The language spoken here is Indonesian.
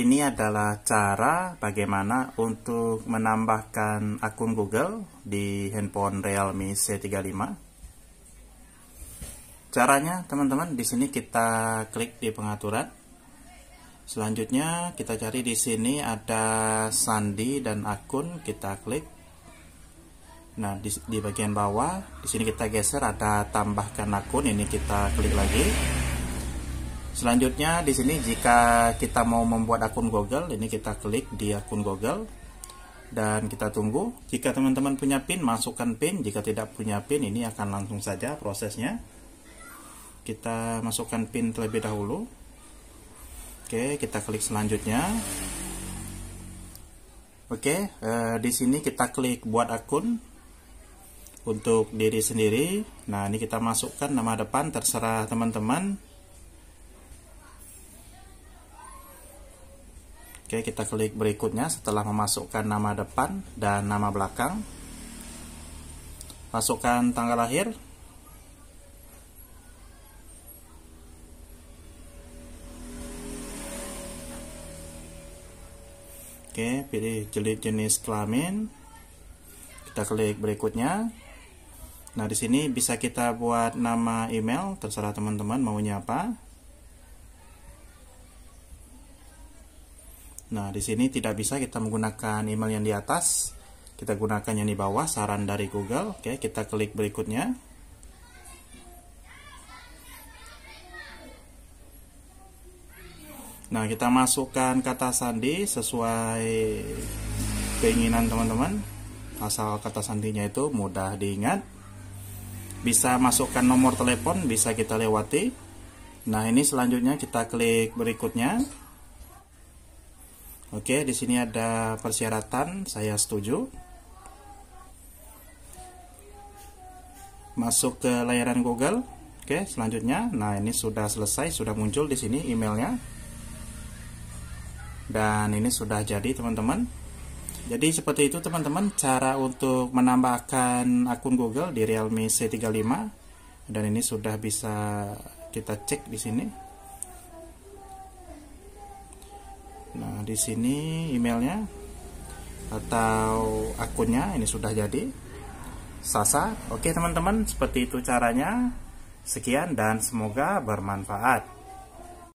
ini adalah cara bagaimana untuk menambahkan akun Google di handphone Realme C35. Caranya, teman-teman, di sini kita klik di pengaturan. Selanjutnya, kita cari di sini ada sandi dan akun, kita klik. Nah, di, di bagian bawah, di sini kita geser ada tambahkan akun, ini kita klik lagi. Selanjutnya di sini jika kita mau membuat akun Google, ini kita klik di akun Google dan kita tunggu. Jika teman-teman punya PIN, masukkan PIN. Jika tidak punya PIN, ini akan langsung saja prosesnya. Kita masukkan PIN terlebih dahulu. Oke, kita klik selanjutnya. Oke, eh, di sini kita klik buat akun untuk diri sendiri. Nah, ini kita masukkan nama depan terserah teman-teman Oke, kita klik berikutnya setelah memasukkan nama depan dan nama belakang. Masukkan tanggal lahir. Oke, pilih jenis kelamin. Kita klik berikutnya. Nah, di sini bisa kita buat nama email, terserah teman-teman maunya apa. Nah, di sini tidak bisa kita menggunakan email yang di atas. Kita gunakan yang di bawah, saran dari Google. Oke, kita klik berikutnya. Nah, kita masukkan kata sandi sesuai keinginan teman-teman. Asal kata sandinya itu mudah diingat. Bisa masukkan nomor telepon, bisa kita lewati. Nah, ini selanjutnya kita klik berikutnya. Oke, di sini ada persyaratan, saya setuju. Masuk ke layanan Google. Oke, selanjutnya. Nah, ini sudah selesai, sudah muncul di sini emailnya. Dan ini sudah jadi, teman-teman. Jadi seperti itu, teman-teman, cara untuk menambahkan akun Google di Realme C35. Dan ini sudah bisa kita cek di sini. nah, di sini emailnya atau akunnya ini sudah jadi Sasa oke teman-teman seperti itu caranya sekian dan semoga bermanfaat